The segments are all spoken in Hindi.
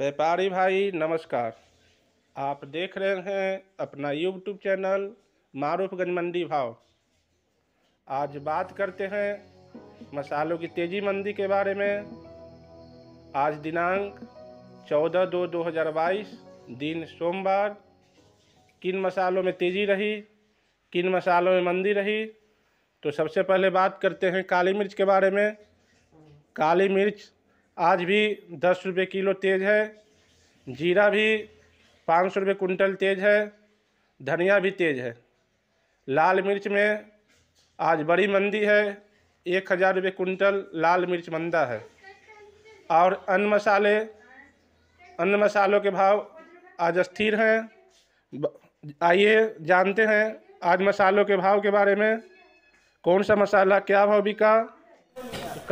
व्यापारी भाई नमस्कार आप देख रहे हैं अपना यूट्यूब चैनल मारूफगंज मंडी भाव आज बात करते हैं मसालों की तेज़ी मंदी के बारे में आज दिनांक 14 दो 2022 दिन सोमवार किन मसालों में तेज़ी रही किन मसालों में मंदी रही तो सबसे पहले बात करते हैं काली मिर्च के बारे में काली मिर्च आज भी दस रुपये किलो तेज़ है जीरा भी पाँच सौ रुपये कुंटल तेज़ है धनिया भी तेज़ है लाल मिर्च में आज बड़ी मंदी है एक हज़ार रुपये कुंटल लाल मिर्च मंदा है और अन्य मसाले अन्य मसालों के भाव आज अस्थिर हैं आइए जानते हैं आज मसालों के भाव के बारे में कौन सा मसाला क्या भाव बिका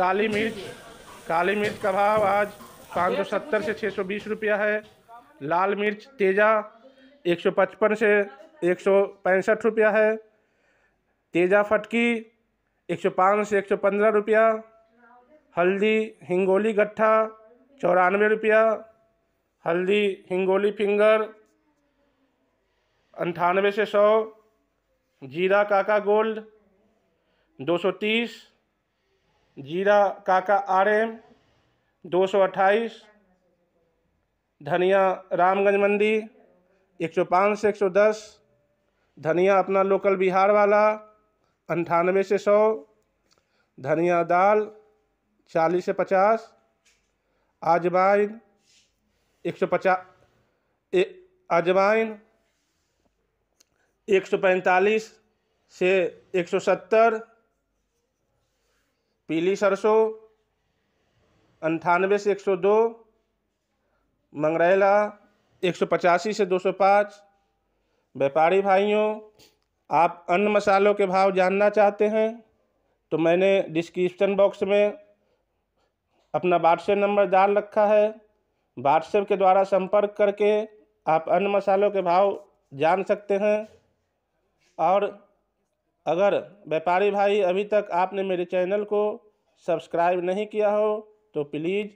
काली मिर्च काली मिर्च का भाव आज 570 से 620 रुपया है लाल मिर्च तेजा 155 से एक रुपया है तेजा फटकी 105 से 115 रुपया हल्दी हिंगोली गट्ठा चौरानवे रुपया हल्दी हिंगोली फिंगर अंठानवे से सौ जीरा काका गोल्ड 230 जीरा काका आर एम दो सौ अट्ठाईस धनिया रामगंज मंडी एक सौ पाँच से एक सौ दस धनिया अपना लोकल बिहार वाला अंठानवे से सौ धनिया दाल चालीस से पचास अजवाइन एक सौ पचास अजवाइन एक सौ पैंतालीस से एक सौ सत्तर पीली सरसों अंठानवे से एक सौ दो एक सौ पचासी से दो सौ पाँच व्यापारी भाइयों आप अन्य मसालों के भाव जानना चाहते हैं तो मैंने डिस्क्रिप्शन बॉक्स में अपना व्हाट्सएप नंबर डाल रखा है व्हाट्सएप के द्वारा संपर्क करके आप अन्य मसालों के भाव जान सकते हैं और अगर व्यापारी भाई अभी तक आपने मेरे चैनल को सब्सक्राइब नहीं किया हो तो प्लीज़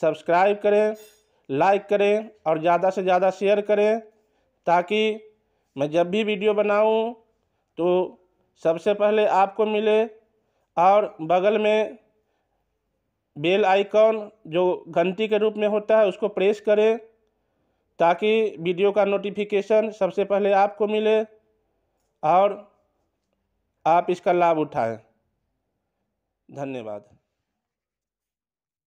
सब्सक्राइब करें लाइक करें और ज़्यादा से ज़्यादा शेयर करें ताकि मैं जब भी वीडियो बनाऊं तो सबसे पहले आपको मिले और बगल में बेल आइकॉन जो घंटी के रूप में होता है उसको प्रेस करें ताकि वीडियो का नोटिफिकेशन सबसे पहले आपको मिले और आप इसका लाभ उठाएं धन्यवाद